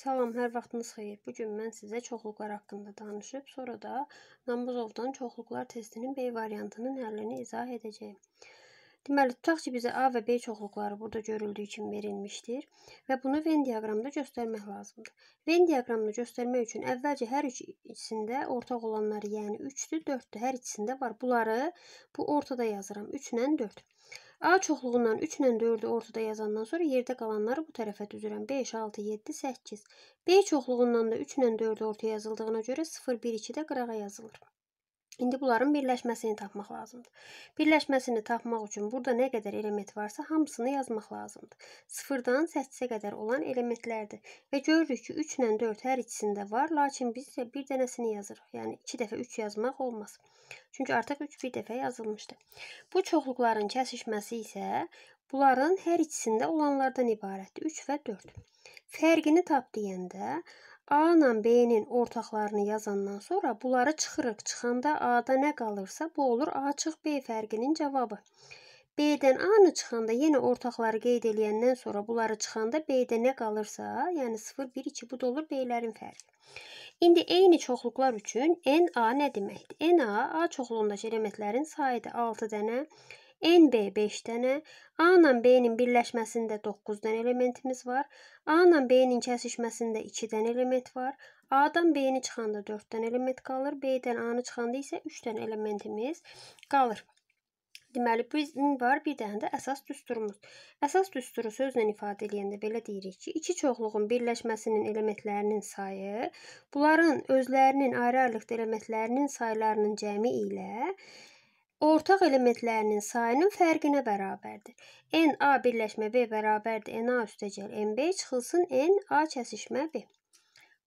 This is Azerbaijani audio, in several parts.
Salam, hər vaxtınız xeyir. Bu gün mən sizə çoxluqlar haqqında danışıb, sonra da Namazovdan çoxluqlar testinin B variantının həllini izah edəcəyəm. Deməli, tutaq ki, bizə A və B çoxluqları burada görüldüyü kimi verilmişdir və bunu Venn diaqramında göstərmək lazımdır. Venn diaqramını göstərmək üçün əvvəlcə hər üç içində ortaq olanları, yəni 3-dür, 4-dür, hər ikisində var. Bunları bu ortada yazıram. 3 ilə 4. A çoxluğundan 3 ilə 4-ü ortada yazandan sonra yerdə qalanları bu tərəfə düzürəm. 5, 6, 7, 8. B çoxluğundan da 3 ilə 4-ü ortaya yazıldığına görə 0, 1, 2 də qırağa yazılır. İndi bunların birləşməsini tapmaq lazımdır. Birləşməsini tapmaq üçün burada nə qədər element varsa, hamısını yazmaq lazımdır. 0-dan 8-ə qədər olan elementlərdir və görürük ki, 3 ilə 4 hər ikisində var, lakin biz isə bir dənəsini yazırıq. Yəni 2 dəfə 3 yazmaq olmaz. Çünki artıq 3 bir dəfə yazılmışdır. Bu çoxluqların kəsişməsi isə bunların hər ikisində olanlardan ibarətdir. 3 və 4. Fərqini tap deyəndə A ilə B-nin ortaqlarını yazandan sonra bunları çıxırıq. Çıxanda A-da nə qalırsa, bu olur A çıx B fərqinin cavabı. B-dən A-nı çıxanda yenə ortaqları qeyd eləyəndən sonra bunları çıxanda B-də nə qalırsa, yəni 0, 1, 2 bu da olur B-lərin fərqi. İndi eyni çoxluqlar üçün N-A nə deməkdir? N-A, A çoxluğundakı elementlərin sayıdır 6 dənə. NB 5 dənə, A ilə B-nin birləşməsində 9 dənə elementimiz var. A ilə B-nin kəsişməsində 2 dənə element var. A-dan B-ni çıxanda 4 dənə element qalır. B-dən A-nı çıxanda isə 3 dənə elementimiz qalır. Deməli, bizim var bir dənə də əsas düsturumuz. Əsas düsturu sözlə ifadə edəndə belə deyirik ki, iki çoxluğun birləşməsinin elementlərinin sayı, bunların özlərinin ayrı-ayrılıqda elementlərinin saylarının cəmi ilə ortaq elementlərinin sayının fərqinə bərabərdir. NA birləşmə B bərabərdir NA üstəcəl NB çıxılsın NA kəsişmə B.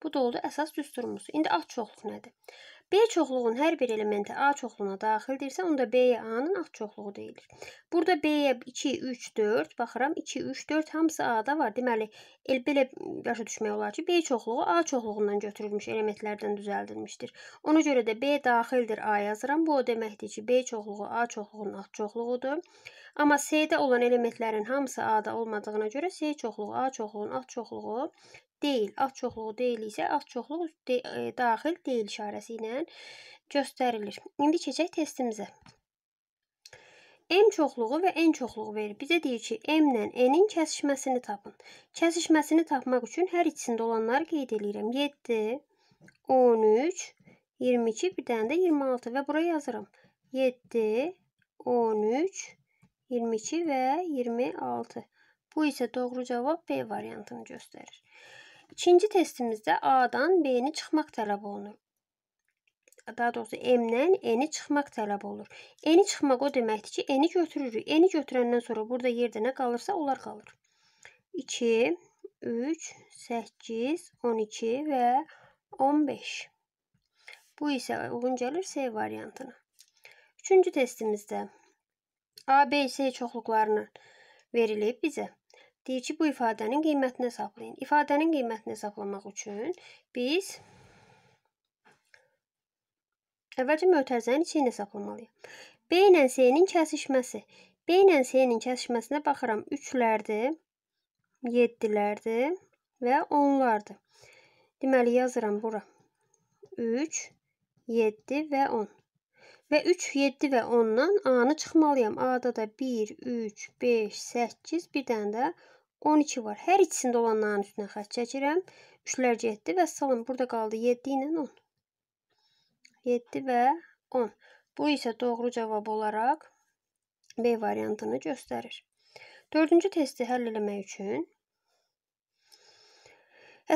Bu da oldu əsas düsturumuz. İndi aç çoxluq nədir? B çoxluğun hər bir elementi A çoxluğuna daxildirsə, onda B-yə A-nın A çoxluğu deyilir. Burada B-yə 2, 3, 4, baxıram 2, 3, 4 hamısı A-da var. Deməli, el belə başa düşmək olar ki, B çoxluğu A çoxluğundan götürülmüş elementlərdən düzəldilmişdir. Ona görə də B daxildir A yazıram. Bu o deməkdir ki, B çoxluğu A çoxluğunun A çoxluğudur. Amma C-də olan elementlərin hamısı A-da olmadığına görə C çoxluğu A çoxluğunun A çoxluğu deyil, az çoxluğu deyil isə az çoxluq de ə, e, daxil deyil işarəsi ilə göstərilir. İndi keçək testimizə. M çoxluğu və N çoxluğu verir. Bizə deyir ki, M ilə N-in kəsişməsini tapın. Kəsişməsini tapmaq üçün hər ikisində olanları qeyd eləyirəm. 7, 13, 22, bir dənə də 26 və bura yazıram. 7, 13, 22 və 26. Bu isə doğru cavab B variantını göstərir. İkinci testimizdə A-dan B-ni çıxmaq tələb olunur. Daha doğrusu M-dən N-i çıxmaq tələb olunur. N-i çıxmaq o deməkdir ki, N-i götürürük. N-i götürəndən sonra burada yerdə nə qalırsa, onlar qalır. 2, 3, 8, 12 və 15. Bu isə uyğun gəlir C variantına. Üçüncü testimizdə A, B, C çoxluqlarını verilib bizə. Deyir ki, bu ifadənin qiymətini hesablayın. İfadənin qiymətini hesablamaq üçün biz əvvəlcə mötərizənin içini hesablamalıyıq. B ilə C-nin kəsişməsi. B ilə C-nin kəsişməsinə baxıram. 3-lərdir, 7-lərdir və 10-lardır. Deməli, yazıram bura. 3, 7 və 10. Və 3, 7 və 10-dan A-nı çıxmalıyam. A-da da 1, 3, 5, 8, bir dənə də 10. 12 var. Hər ikisində olanların üstünə xətt çəkirəm. 3-lər getdi və salam burada qaldı 7 ilə 10. 7 və 10. Bu isə doğru cavab olaraq B variantını göstərir. Dördüncü testi həll eləmək üçün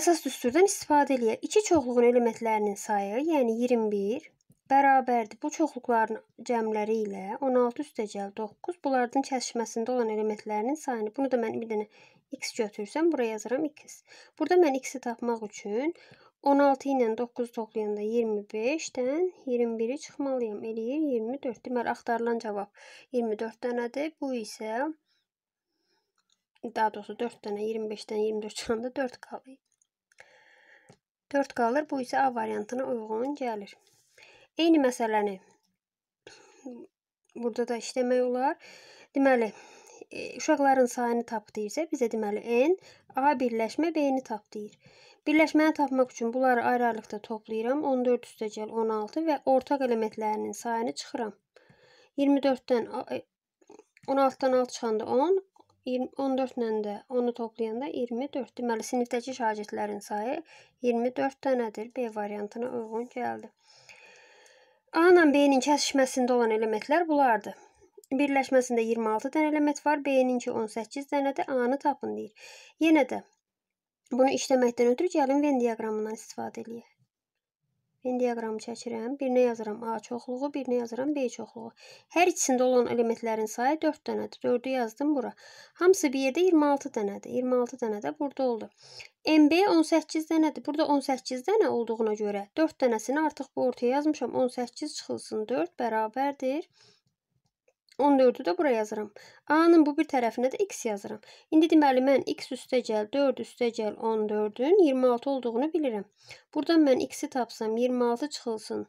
əsas düsturdan istifadə eləyək. İki çoxluğun elementlərinin sayı, yəni 21, bərabərdir. Bu çoxluqların cəmləri ilə 16 üstəcəl 9 bunların kəsişməsində olan elementlərinin sayını. Bunu da mən bir dənə x götürsəm, bura yazıram x. Burada mən x-i tapmaq üçün 16 ilə 9 toplayanda 25-dən 21-i çıxmalıyam. Eləyir 24. Deməli axtarılan cavab 24 dənədir. Bu isə daha doğrusu 4 dənə 25-dən 24 çıxanda 4 qalır. 4 qalır. Bu isə A variantına uyğun gəlir. Eyni məsələni burada da işləmək olar. Deməli, e, uşaqların sayını tap deyirsə, bizə deməli n a birləşmə b-ni tap deyir. Birləşməni tapmaq üçün bunları ayrı-ayrılıqda toplayıram. 14 üstəgəl 16 və ortaq elementlərinin sayını çıxıram. 24-dən 16-dan 6 çıxanda 10, 14-lə də onu toplayanda 24. Deməli sinifdəki şagirdlərin sayı 24 dənədir. B variantına uyğun gəldi. A ilə B-nin kəsişməsində olan elementlər bunlardır. Birləşməsində 26 dənə element var, B-ninki 18 dənədir, A-nı tapın deyir. Yenə də bunu işləməkdən ötürü gəlin Venn diaqramından istifadə edək. Venn diaqramı çəkirəm. Birinə yazıram A çoxluğu, birinə yazıram B çoxluğu. Hər ikisində olan elementlərin sayı 4 dənədir. 4-ü yazdım bura. Hamısı bir yerdə 26 dənədir. 26 dənə də burada oldu. MB 18 dənədir. Burada 18 dənə olduğuna görə 4 dənəsini artıq bu ortaya yazmışam. 18 çıxılsın 4 bərabərdir. 14-ü də bura yazıram. A-nın bu bir tərəfinə də x yazıram. İndi deməli mən x üstəgəl 4 üstəgəl 14-ün 26 olduğunu bilirəm. Buradan mən x-i tapsam 26 çıxılsın.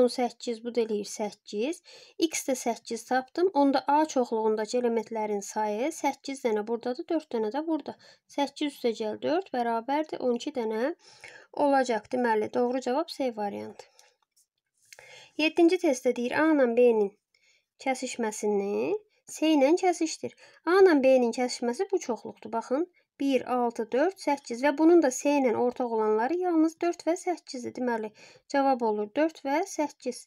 18 bu da eləyir 8. X də 8 tapdım. Onda A çoxluğundakı elementlərin sayı 8 dənə burdadır, 4 dənə də burada. 8 üstəgəl 4 bərabərdir 12 dənə olacaq. Deməli, doğru cavab C variantı. 7-ci testdə deyir A ilə B-nin kəsişməsini S ilə kəsişdir. A ilə B-nin kəsişməsi bu çoxluqdur. Baxın, 1, 6, 4, 8 və bunun da S ilə ortaq olanları yalnız 4 və 8-dir. Deməli, cavab olur 4 və 8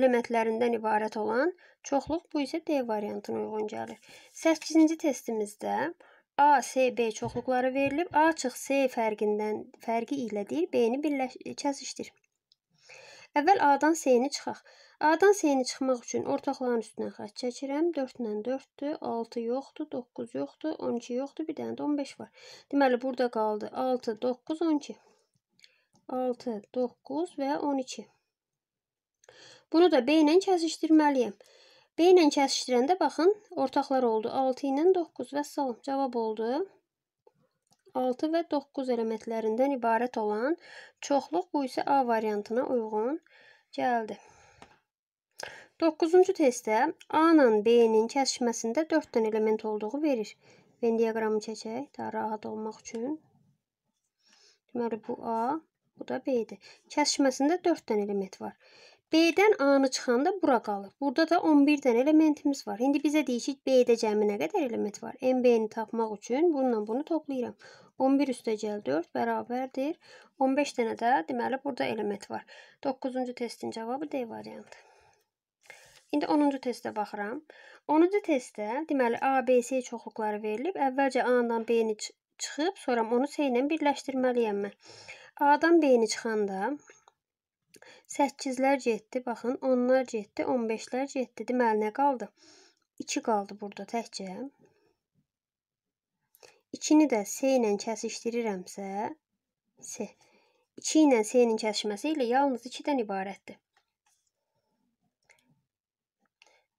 elementlərindən ibarət olan çoxluq bu isə D variantına uyğun gəlir. 8-ci testimizdə A, S, B çoxluqları verilib. A çıx S fərqindən fərqi ilə deyil, B-ni kəsişdir. Əvvəl A-dan S-ni çıxaq. A-dan C-ni çıxmaq üçün ortaqların üstünə xətt çəkirəm. 4-dən 4-dür, 6 yoxdur, 9 yoxdur, 12 yoxdur, bir dənə də 15 var. Deməli, burada qaldı 6, 9, 12. 6, 9 və 12. Bunu da B ilə kəsişdirməliyəm. B ilə kəsişdirəndə baxın, ortaqlar oldu 6 ilə 9 və salam. Cavab oldu 6 və 9 elementlərindən ibarət olan çoxluq bu isə A variantına uyğun gəldi. 9-cu testdə A-nın B-nin kəsişməsində 4 dənə element olduğu verir. Venn diaqramı çəkək, daha rahat olmaq üçün. Deməli, bu A, bu da B-dir. Kəsişməsində 4 dənə element var. B-dən A-nı çıxanda bura qalır. Burada da 11 dənə elementimiz var. İndi bizə deyir ki, B-də cəmi nə qədər element var? MB-ni tapmaq üçün bununla bunu toplayıram. 11 üstəcəl 4 bərabərdir. 15 dənə də deməli burada element var. 9-cu testin cavabı D variantı. İndi 10-cu testə baxıram. 10-cu testdə deməli A, B, C çoxluqları verilib. Əvvəlcə A-dan B-ni çıxıb, sonra onu C ilə birləşdirməliyəm mən. A-dan B-ni çıxanda 8-lər getdi, baxın, 10-lar getdi, 15-lər getdi. Deməli nə qaldı? 2 qaldı burada təkcə. 2-ni də C ilə kəsişdirirəmsə, C 2 ilə C-nin kəsişməsi ilə yalnız 2-dən ibarətdir.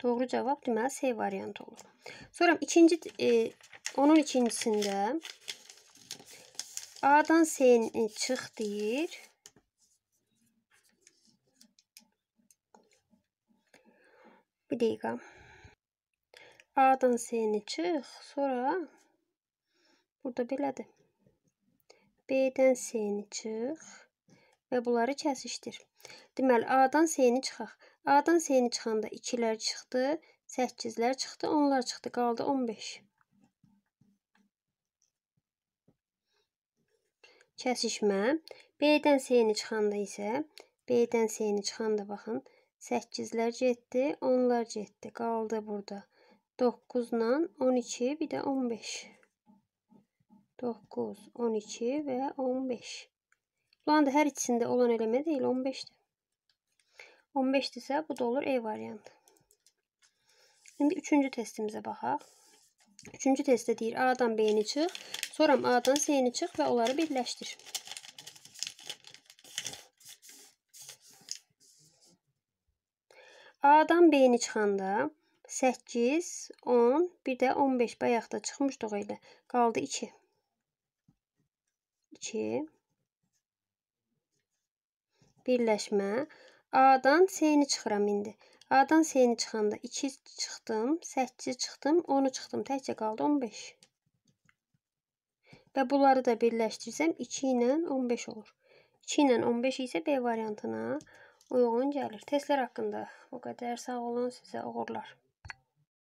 Doğru cavab deməli C variantı olur. Sonra ikinci e, onun ikincisində A-dan C-ni çıx deyir. Bir dəqiqə. A-dan C-ni çıx, sonra burada belədir. B-dən C-ni çıx və bunları kəsişdir. Deməli A-dan C-ni çıxaq. A-dan S-ni çıxanda 2-lər çıxdı, 8-lər çıxdı, 10-lar çıxdı, qaldı 15. Kəsişmə. B-dən S-ni çıxanda isə, B-dən S-ni çıxanda baxın, 8-lər getdi, 10-lar getdi, qaldı burada. 9 ilə 12, bir də 15. 9, 12 və 15. Bunların da hər ikisində olan eləmə deyil, 15-dir. 15-dirsə, bu da olur E variantı. İndi üçüncü testimizə baxaq. Üçüncü testdə deyir A-dan B-ni çıx, sonra A-dan C-ni çıx və onları birləşdir. A-dan B-ni çıxanda 8, 10, bir də 15 bayaqda çıxmışdıq elə. Qaldı 2. 2. Birləşmə. A-dan S-ni çıxıram indi. A-dan S-ni çıxanda 2 çıxdım, 8 çıxdım, 10 çıxdım. Təkcə qaldı 15. Və bunları da birləşdirsəm 2 ilə 15 olur. 2 ilə 15 isə B variantına uyğun gəlir. Testlər haqqında bu qədər. Sağ olun, sizə uğurlar.